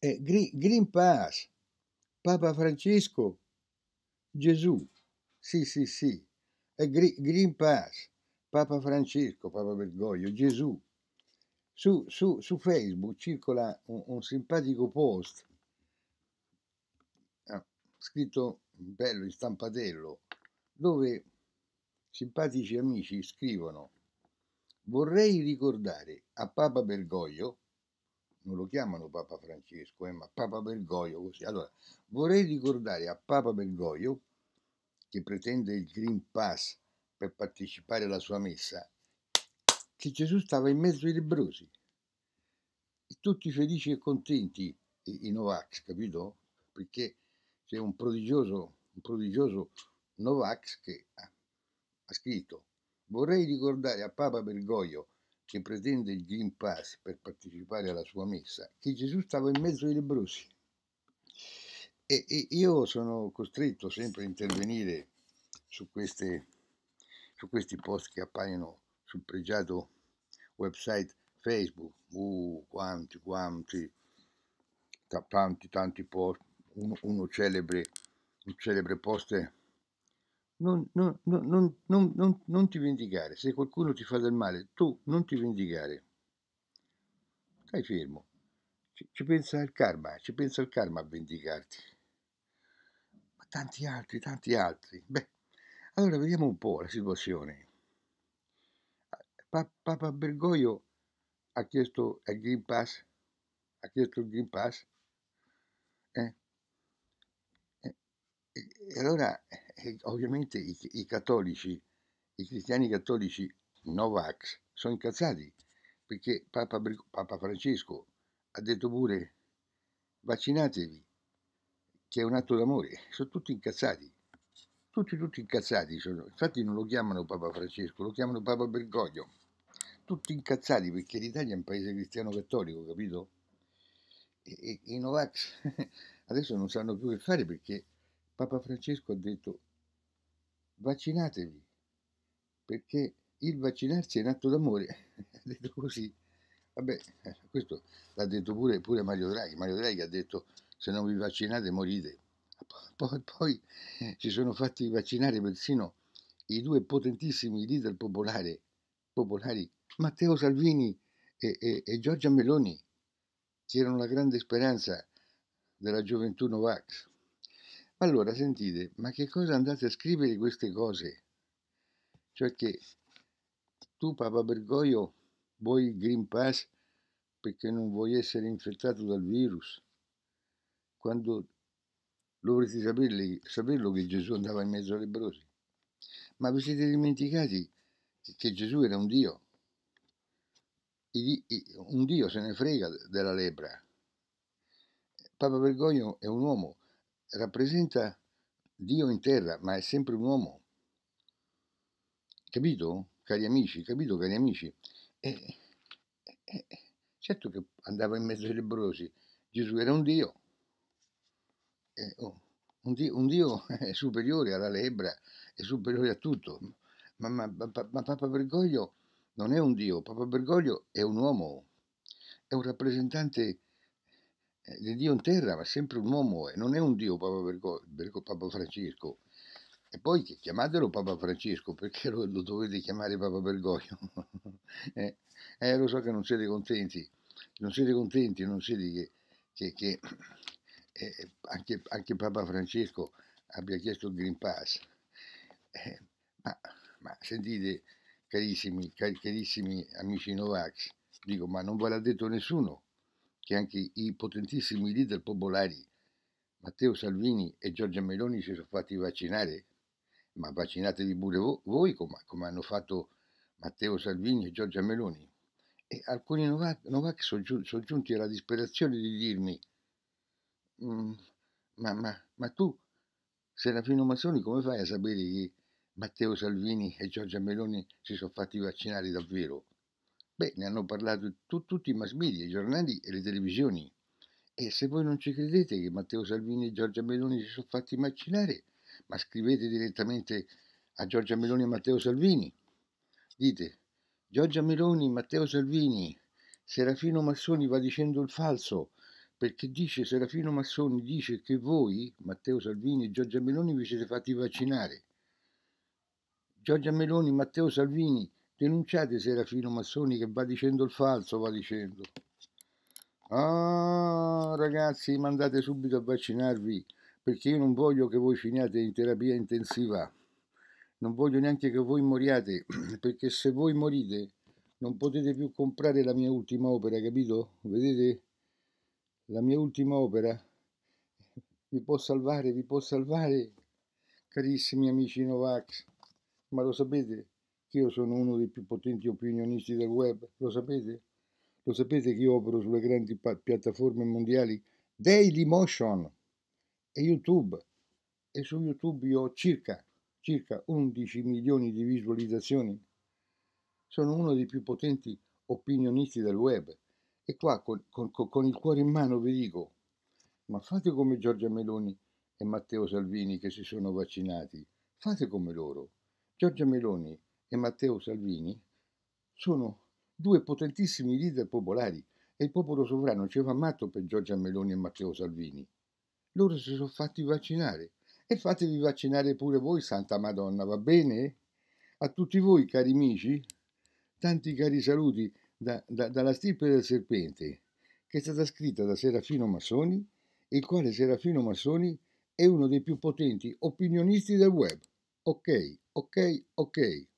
eh, Green Pass, Papa Francesco, Gesù, sì, sì, sì, eh, Green Pass, Papa Francesco, Papa Bergoglio, Gesù. Su, su, su Facebook circola un, un simpatico post ah, scritto bello in stampatello dove simpatici amici scrivono vorrei ricordare a Papa Bergoglio non lo chiamano Papa Francesco, eh, ma Papa Bergoglio così. Allora, vorrei ricordare a Papa Bergoglio, che pretende il Green Pass per partecipare alla sua messa, che Gesù stava in mezzo ai lebrosi. E tutti felici e contenti i, Novax, capito? Perché c'è un prodigioso, un prodigioso Novax che ha scritto Vorrei ricordare a Papa Bergoglio che pretende il Green Pass per partecipare alla sua messa, che Gesù stava in mezzo ai lebrosi. E, e io sono costretto sempre a intervenire su, queste, su questi post che appaiono sul pregiato website Facebook, uh, quanti, quanti, tanti, tanti post, uno, uno celebre, un celebre post non, non, non, non, ti vendicare. Se qualcuno ti fa del male, tu non ti vendicare. Stai fermo. Ci, ci pensa il karma, ci pensa il karma a vendicarti. Ma tanti altri, tanti altri. Beh, allora vediamo un po' la situazione. Pa- Papa Bergoglio ha chiesto il Green Pass? Ha chiesto il Green Pass? Eh? Eh, e allora ovviamente i, i, cattolici, i cristiani cattolici Novax, sono incazzati perché Papa, Papa Francesco ha detto pure vaccinatevi, che è un atto d'amore, sono tutti incazzati. Tutti, tutti incazzati sono. Infatti non lo chiamano Papa Francesco, lo chiamano Papa Bergoglio. Tutti incazzati perché l'Italia è un paese cristiano cattolico, capito? E, e i Novax adesso non sanno più che fare perché Papa Francesco ha detto vaccinatevi, perché il vaccinarsi è un atto d'amore, ha detto così. Vabbè, eh, questo l'ha detto pure, pure, Mario Draghi. Mario Draghi ha detto se non vi vaccinate morite. Poi, poi eh, si sono fatti vaccinare persino i due potentissimi leader popolari, popolari Matteo Salvini e, e, e Giorgia Meloni, che erano la grande speranza della gioventù Novax. Allora, sentite, ma che cosa andate a scrivere queste cose? Cioè che tu, Papa Bergoglio, vuoi il Green Pass perché non vuoi essere infettato dal virus, quando dovresti saperli, saperlo che Gesù andava in mezzo alle brosi. Ma vi siete dimenticati che Gesù era un Dio. Un Dio se ne frega della lebra. Papa Bergoglio è un uomo rappresenta Dio in terra, ma è sempre un uomo. Capito, cari amici? Capito, cari amici? E, e, certo che andava in mezzo ai lebrosi, Gesù era un Dio, e, oh, un Dio, un Dio è superiore alla lebbra, è superiore a tutto, ma, ma, ma, ma Papa Bergoglio non è un Dio, Papa Bergoglio è un uomo, è un rappresentante eh, il Dio in terra va sempre un uomo e non è un Dio Papa, Berco, Berco, Papa Francesco. E poi chiamatelo Papa Francesco perché lo, lo dovete chiamare Papa Bergoglio. eh, eh, lo so che non siete contenti, non siete contenti, non siete che, che, che eh, anche, anche, Papa Francesco abbia chiesto il Green Pass. Eh, ma, ma, sentite, carissimi, car- carissimi amici Novax, dico, ma non ve l'ha detto nessuno che anche i potentissimi leader popolari Matteo Salvini e Giorgia Meloni si sono fatti vaccinare, ma vaccinatevi pure voi come, come hanno fatto Matteo Salvini e Giorgia Meloni. E alcuni Novak, Novak sono son giunti alla disperazione di dirmi, mm, ma, ma, ma tu, Serafino Mazzoni, come fai a sapere che Matteo Salvini e Giorgia Meloni si sono fatti vaccinare davvero? Beh, ne hanno parlato tu, tutti i mass media, i giornali e le televisioni. E se voi non ci credete che Matteo Salvini e Giorgia Meloni si sono fatti vaccinare, ma scrivete direttamente a Giorgia Meloni e Matteo Salvini. Dite, Giorgia Meloni, Matteo Salvini, Serafino Massoni va dicendo il falso, perché dice Serafino Massoni dice che voi, Matteo Salvini e Giorgia Meloni, vi siete fatti vaccinare. Giorgia Meloni, Matteo Salvini Denunciate Serafino Massoni che va dicendo il falso, va dicendo. Ah, ragazzi, mandate subito a vaccinarvi perché io non voglio che voi finiate in terapia intensiva. Non voglio neanche che voi moriate, perché se voi morite non potete più comprare la mia ultima opera, capito? Vedete? La mia ultima opera vi può salvare, vi può salvare, carissimi amici Novax. Ma lo sapete? che io sono uno dei più potenti opinionisti del web, lo sapete? Lo sapete che io opero sulle grandi pa- piattaforme mondiali Dailymotion e YouTube e su YouTube io ho circa, circa 11 milioni di visualizzazioni. Sono uno dei più potenti opinionisti del web e qua con, con, con il cuore in mano vi dico, ma fate come Giorgia Meloni e Matteo Salvini che si sono vaccinati, fate come loro. Giorgia Meloni e Matteo Salvini sono due potentissimi leader popolari e il popolo sovrano ci va matto per Giorgia Meloni e Matteo Salvini. Loro si sono fatti vaccinare e fatevi vaccinare pure voi, Santa Madonna, va bene? A tutti voi, cari amici, tanti cari saluti da, da, dalla stirpe del serpente, che è stata scritta da Serafino Massoni, il quale Serafino Massoni è uno dei più potenti opinionisti del web. Ok, ok, ok.